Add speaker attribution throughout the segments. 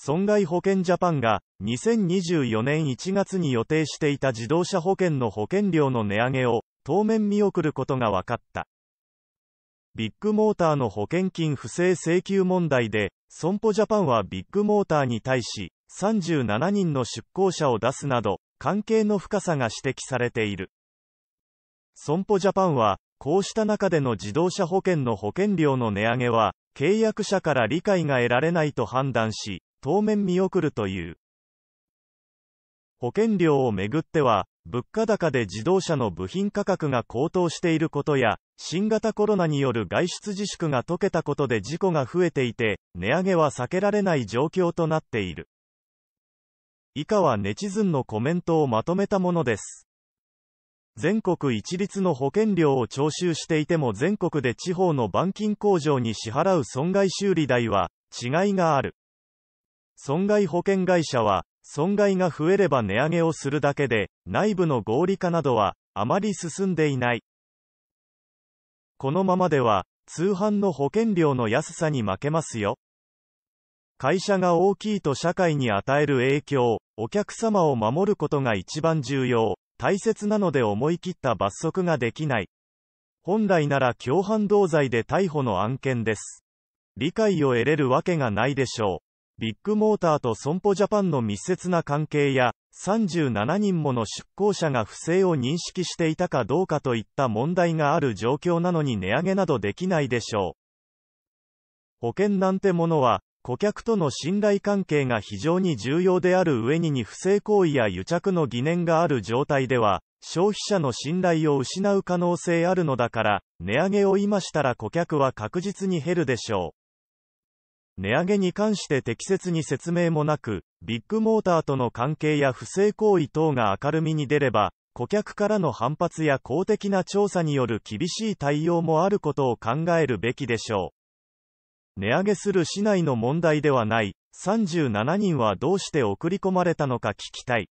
Speaker 1: 損害保険ジャパンが2024年1月に予定していた自動車保険の保険料の値上げを当面見送ることが分かった。ビッグモーターの保険金不正請求問題で、損保ジャパンはビッグモーターに対し、37人の出向者を出すなど、関係の深さが指摘されている。損保ジャパンは、こうした中での自動車保険の保険料の値上げは、契約者から理解が得られないと判断し、当面見送るという。保険料をめぐっては、物価高で自動車の部品価格が高騰していることや、新型コロナによる外出自粛が解けたことで事故が増えていて、値上げは避けられない状況となっている。以下はネチズンのコメントをまとめたものです。全国一律の保険料を徴収していても全国で地方の板金工場に支払う損害修理代は違いがある。損害保険会社は、損害が増えれば値上げをするだけで、内部の合理化などは、あまり進んでいない。このままでは、通販の保険料の安さに負けますよ。会社が大きいと社会に与える影響、お客様を守ることが一番重要、大切なので思い切った罰則ができない。本来なら共犯同罪で逮捕の案件です。理解を得れるわけがないでしょう。ビッグモーターと損保ジャパンの密接な関係や、37人もの出向者が不正を認識していたかどうかといった問題がある状況なのに値上げなどできないでしょう。保険なんてものは、顧客との信頼関係が非常に重要である上にに不正行為や癒着の疑念がある状態では、消費者の信頼を失う可能性あるのだから、値上げを今したら顧客は確実に減るでしょう。値上げに関して適切に説明もなく、ビッグモーターとの関係や不正行為等が明るみに出れば、顧客からの反発や公的な調査による厳しい対応もあることを考えるべきでしょう。値上げする市内の問題ではない、37人はどうして送り込まれたのか聞きたい。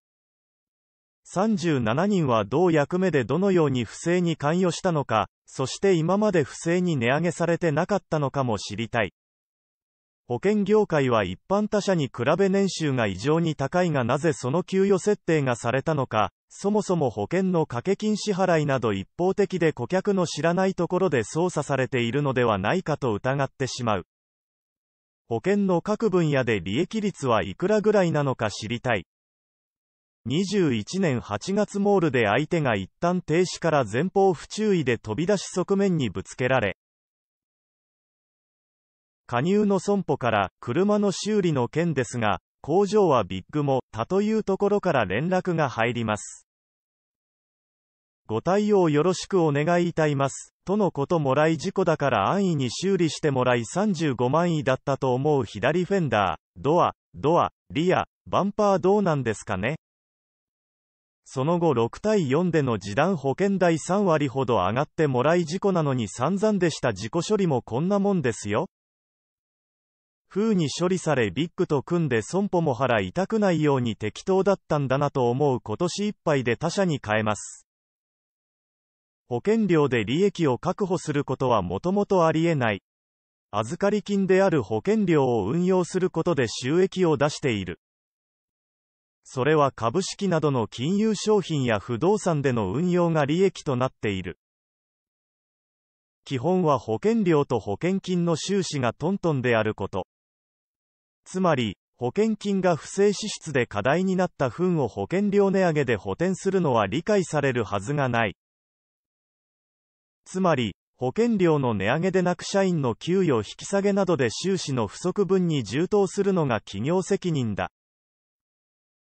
Speaker 1: 37人はどう役目でどのように不正に関与したのか、そして今まで不正に値上げされてなかったのかも知りたい。保険業界は一般他社に比べ年収が異常に高いがなぜその給与設定がされたのか、そもそも保険の掛け金支払いなど一方的で顧客の知らないところで操作されているのではないかと疑ってしまう。保険の各分野で利益率はいくらぐらいなのか知りたい。21年8月モールで相手が一旦停止から前方不注意で飛び出し側面にぶつけられ、加入の損保から車の修理の件ですが、工場はビッグモ他というところから連絡が入ります。ご対応よろしくお願いいたします。とのこともらい事故だから安易に修理してもらい35万位だったと思う左フェンダー、ドア、ドア、リア、バンパーどうなんですかねその後6対4での示談保険代3割ほど上がってもらい事故なのに散々でした事故処理もこんなもんですよ。風に処理されビッグと組んで損保も払いたくないように適当だったんだなと思う今年いっぱいで他社に変えます。保険料で利益を確保することはもともとありえない。預かり金である保険料を運用することで収益を出している。それは株式などの金融商品や不動産での運用が利益となっている。基本は保険料と保険金の収支がトントンであること。つまり、保険金が不正支出で課題になった分を保険料値上げで補填するのは理解されるはずがない。つまり、保険料の値上げでなく社員の給与引き下げなどで収支の不足分に充当するのが企業責任だ。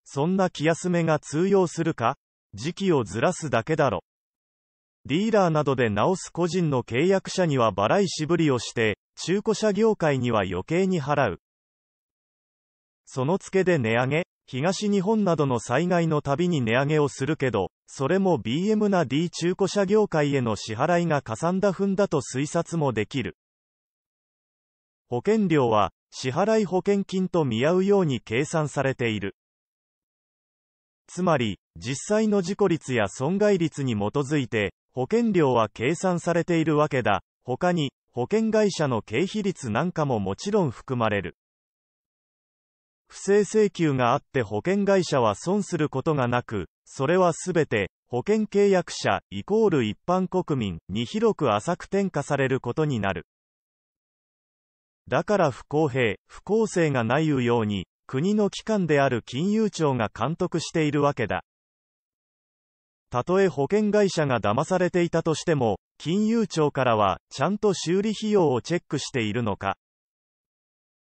Speaker 1: そんな気休めが通用するか時期をずらすだけだろ。ディーラーなどで直す個人の契約者には払いしぶりをして、中古車業界には余計に払う。その付けで値上げ東日本などの災害のたびに値上げをするけど、それも BM な D 中古車業界への支払いがかさんだんだと推察もできる。保険料は、支払い保険金と見合うように計算されている。つまり、実際の事故率や損害率に基づいて、保険料は計算されているわけだ。他に、保険会社の経費率なんかももちろん含まれる。不正請求があって保険会社は損することがなく、それはすべて、保険契約者、イコール一般国民に広く浅く転嫁されることになる。だから不公平、不公正がないうように、国の機関である金融庁が監督しているわけだ。たとえ保険会社が騙されていたとしても、金融庁からは、ちゃんと修理費用をチェックしているのか、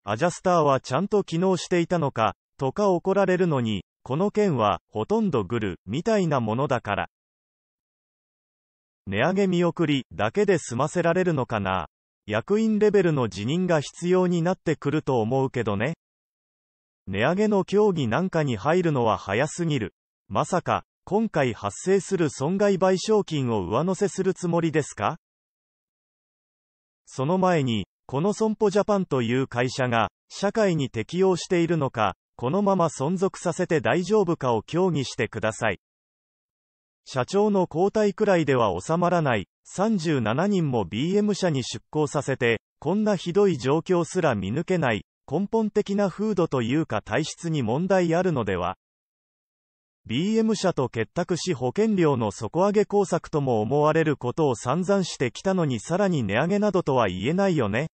Speaker 1: アジャスターはちゃんと機能していたのか、とか怒られるのに、この件は、ほとんどグル、みたいなものだから。値上げ見送り、だけで済ませられるのかな。役員レベルの辞任が必要になってくると思うけどね。値上げの協議なんかに入るのは早すぎる。まさか、今回発生する損害賠償金を上乗せするつもりですかその前に、この損保ジャパンという会社が、社会に適応しているのか、このまま存続させて大丈夫かを協議してください。社長の交代くらいでは収まらない、37人も BM 社に出向させて、こんなひどい状況すら見抜けない、根本的な風土というか体質に問題あるのでは ?BM 社と結託し保険料の底上げ工作とも思われることを散々してきたのにさらに値上げなどとは言えないよね。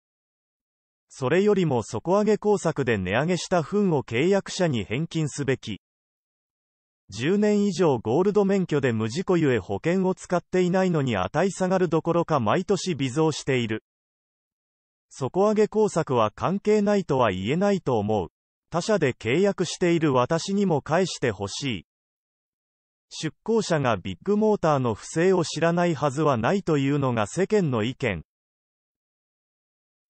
Speaker 1: それよりも底上げ工作で値上げした分を契約者に返金すべき。10年以上ゴールド免許で無事故ゆえ保険を使っていないのに値下がるどころか毎年微増している。底上げ工作は関係ないとは言えないと思う。他社で契約している私にも返してほしい。出向者がビッグモーターの不正を知らないはずはないというのが世間の意見。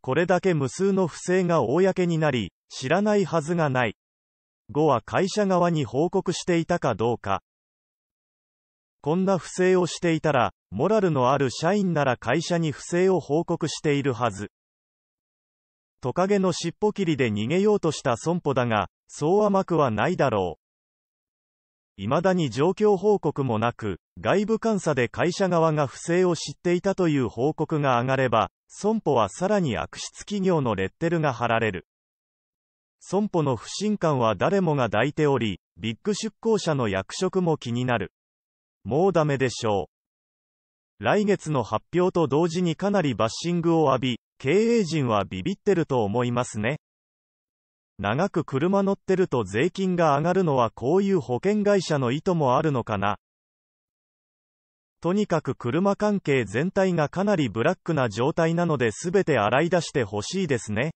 Speaker 1: これだけ無数の不正が公になり、知らないはずがない。5は会社側に報告していたかどうか。こんな不正をしていたら、モラルのある社員なら会社に不正を報告しているはず。トカゲの尻尾切りで逃げようとした損保だが、そう甘くはないだろう。未だに状況報告もなく、外部監査で会社側が不正を知っていたという報告が上がれば、損保はさらに悪質企業のレッテルが貼られる。損保の不信感は誰もが抱いており、ビッグ出向者の役職も気になる。もうダメでしょう。来月の発表と同時にかなりバッシングを浴び、経営陣はビビってると思いますね。長く車乗ってると税金が上がるのはこういう保険会社の意図もあるのかな。とにかく車関係全体がかなりブラックな状態なので全て洗い出してほしいですね。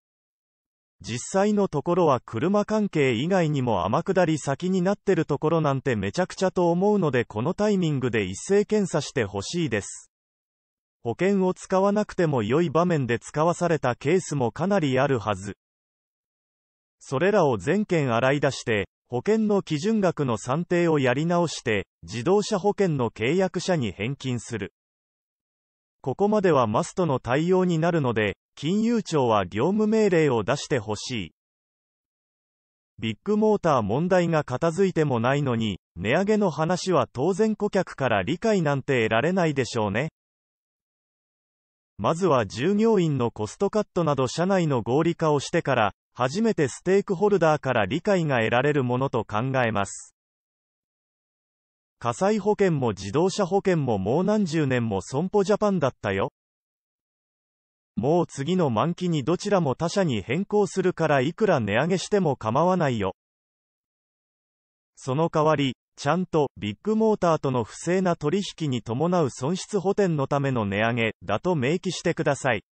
Speaker 1: 実際のところは車関係以外にも天下り先になってるところなんてめちゃくちゃと思うのでこのタイミングで一斉検査してほしいです。保険を使わなくても良い場面で使わされたケースもかなりあるはず。それらを全件洗い出して、保険の基準額の算定をやり直して、自動車保険の契約者に返金する。ここまではマストの対応になるので、金融庁は業務命令を出してほしい。ビッグモーター問題が片付いてもないのに、値上げの話は当然顧客から理解なんて得られないでしょうね。まずは従業員のコストカットなど社内の合理化をしてから、初めてステークホルダーから理解が得られるものと考えます。火災保険も自動車保険ももう何十年も損保ジャパンだったよ。もう次の満期にどちらも他社に変更するからいくら値上げしても構わないよ。その代わり、ちゃんとビッグモーターとの不正な取引に伴う損失補填のための値上げだと明記してください。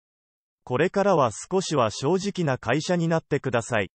Speaker 1: これからは少しは正直な会社になってください。